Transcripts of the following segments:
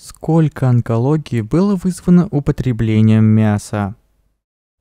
Сколько онкологии было вызвано употреблением мяса?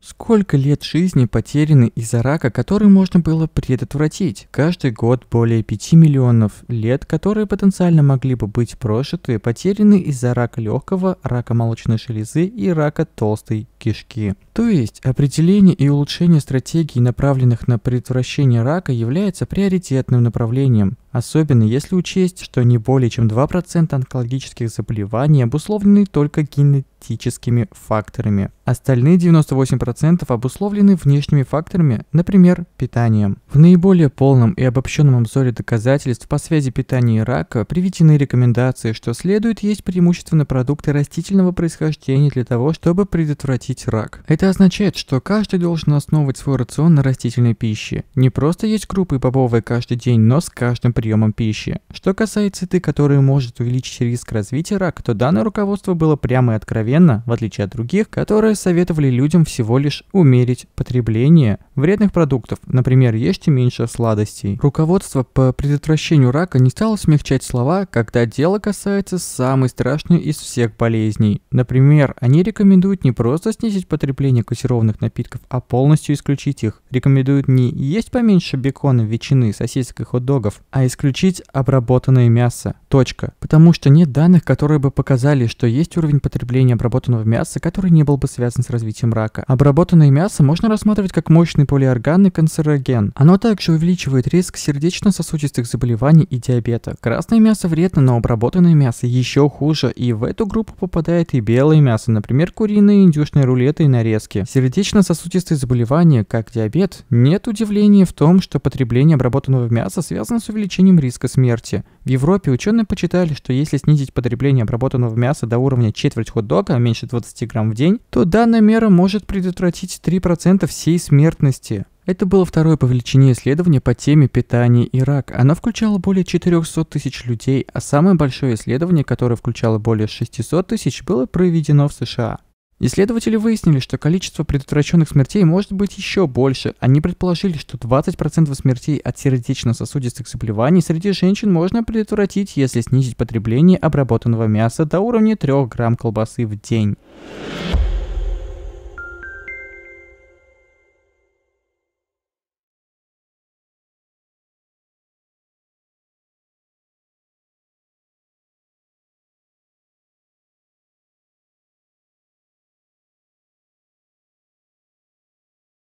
Сколько лет жизни потеряны из-за рака, который можно было предотвратить? Каждый год более 5 миллионов лет, которые потенциально могли бы быть прожиты, потеряны из-за рака легкого, рака молочной железы и рака толстой кишки. То есть, определение и улучшение стратегий, направленных на предотвращение рака, является приоритетным направлением, особенно если учесть, что не более чем 2% онкологических заболеваний обусловлены только генетическими климатическими факторами. Остальные 98% обусловлены внешними факторами, например, питанием. В наиболее полном и обобщенном обзоре доказательств по связи питания и рака приведены рекомендации, что следует есть преимущественно продукты растительного происхождения для того, чтобы предотвратить рак. Это означает, что каждый должен основывать свой рацион на растительной пище. Не просто есть крупы и бобовые каждый день, но с каждым приемом пищи. Что касается еды, которая может увеличить риск развития рака, то данное руководство было прямо и откровенно Несомненно, в отличие от других, которые советовали людям всего лишь умерить потребление вредных продуктов, например, ешьте меньше сладостей. Руководство по предотвращению рака не стало смягчать слова, когда дело касается самой страшной из всех болезней. Например, они рекомендуют не просто снизить потребление газированных напитков, а полностью исключить их. Рекомендуют не есть поменьше бекона, ветчины, сосисок и хот-догов, а исключить обработанное мясо. Точка. Потому что нет данных, которые бы показали, что есть уровень потребления обработанных обработанного мяса, который не был бы связан с развитием рака. Обработанное мясо можно рассматривать как мощный полиорган канцероген. Оно также увеличивает риск сердечно-сосудистых заболеваний и диабета. Красное мясо вредно, но обработанное мясо еще хуже, и в эту группу попадает и белое мясо, например, куриные, индюшные рулеты и нарезки. Сердечно-сосудистые заболевания, как диабет, нет удивления в том, что потребление обработанного мяса связано с увеличением риска смерти. В Европе ученые почитали, что если снизить потребление обработанного мяса до уровня четверть хот-дог, много, меньше 20 грамм в день, то данная мера может предотвратить 3% всей смертности. Это было второе по величине исследование по теме питания и рак. Оно включало более 400 тысяч людей, а самое большое исследование, которое включало более 600 тысяч, было проведено в США. Исследователи выяснили, что количество предотвращенных смертей может быть еще больше. Они предположили, что 20% смертей от сердечно-сосудистых заболеваний среди женщин можно предотвратить, если снизить потребление обработанного мяса до уровня 3 грамм колбасы в день.